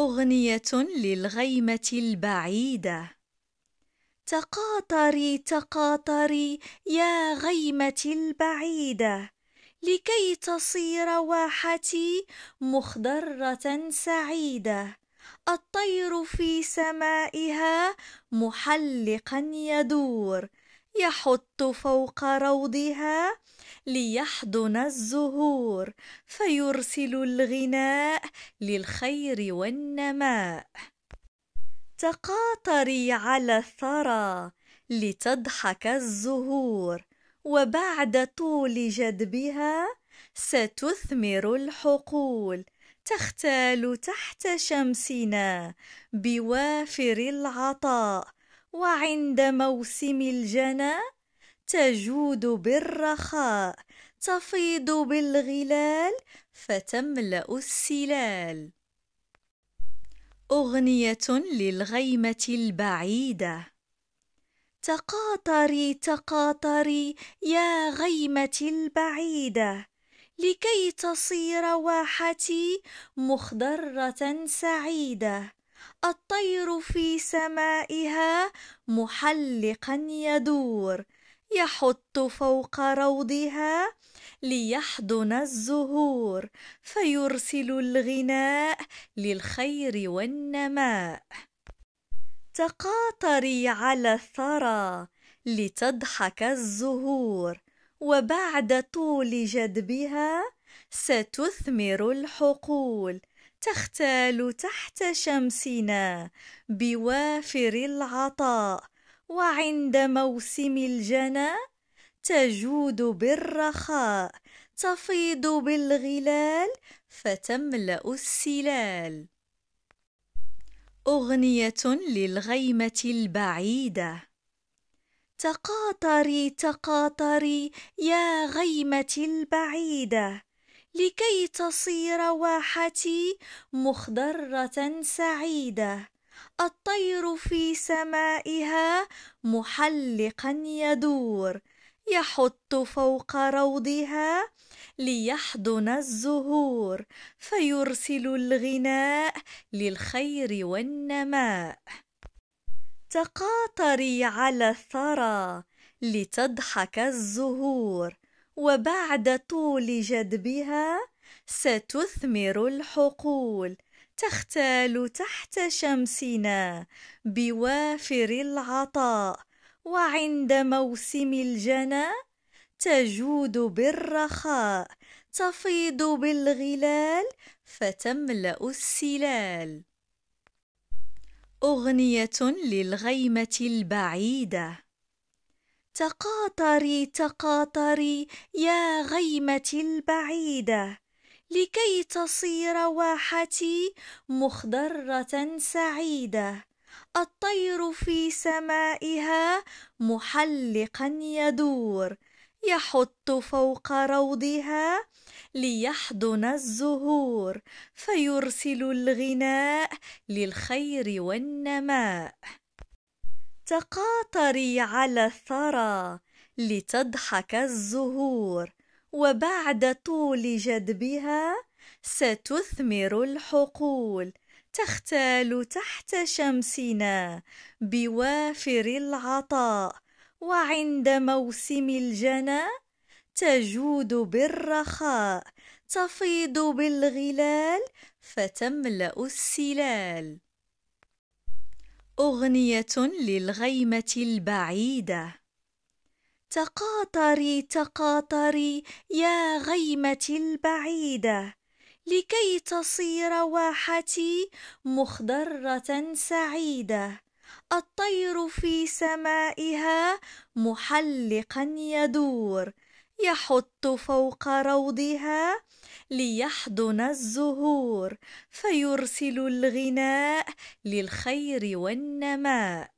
أغنية للغيمة البعيدة تقاطري تقاطري يا غيمة البعيدة لكي تصير واحتي مخضرة سعيدة الطير في سمائها محلقا يدور يحط فوق روضها ليحضن الزهور فيرسل الغناء للخير والنماء تقاطري على الثرى لتضحك الزهور وبعد طول جدبها ستثمر الحقول تختال تحت شمسنا بوافر العطاء وعند موسم الجنا تجود بالرخاء تفيض بالغلال فتملأ السلال أغنية للغيمة البعيدة تقاطري تقاطري يا غيمة البعيدة لكي تصير واحتي مخضرة سعيدة الطير في سمائها محلقا يدور يحط فوق روضها ليحضن الزهور فيرسل الغناء للخير والنماء تقاطري على الثرى لتضحك الزهور وبعد طول جدبها ستثمر الحقول تختال تحت شمسنا بوافر العطاء وعند موسم الجنى تجود بالرخاء تفيض بالغلال فتملا السلال اغنيه للغيمه البعيده تقاطري تقاطري يا غيمه البعيده لكي تصير واحتي مخضرة سعيدة الطير في سمائها محلقا يدور يحط فوق روضها ليحضن الزهور فيرسل الغناء للخير والنماء تقاطري على الثرى لتضحك الزهور وبعد طول جذبها ستثمر الحقول تختال تحت شمسنا بوافر العطاء وعند موسم الجنى تجود بالرخاء تفيض بالغلال فتملا السلال اغنيه للغيمه البعيده تقاطري تقاطري يا غيمتي البعيدة لكي تصير واحتي مخضرة سعيدة الطير في سمائها محلقا يدور يحط فوق روضها ليحضن الزهور فيرسل الغناء للخير والنماء تقاطري على الثرى لتضحك الزهور وبعد طول جدبها ستثمر الحقول تختال تحت شمسنا بوافر العطاء وعند موسم الجنى تجود بالرخاء تفيض بالغلال فتملا السلال أغنية للغيمة البعيدة تقاطري تقاطري يا غيمة البعيدة لكي تصير واحتي مخضرة سعيدة الطير في سمائها محلقا يدور يحط فوق روضها ليحضن الزهور فيرسل الغناء للخير والنماء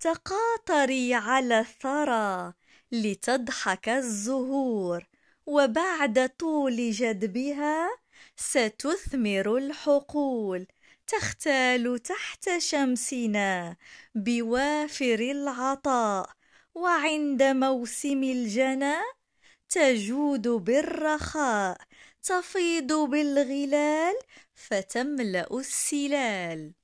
تقاطري على الثرى لتضحك الزهور وبعد طول جدبها ستثمر الحقول تختال تحت شمسنا بوافر العطاء وعند موسم الجنا تجود بالرخاء تفيض بالغلال فتملأ السلال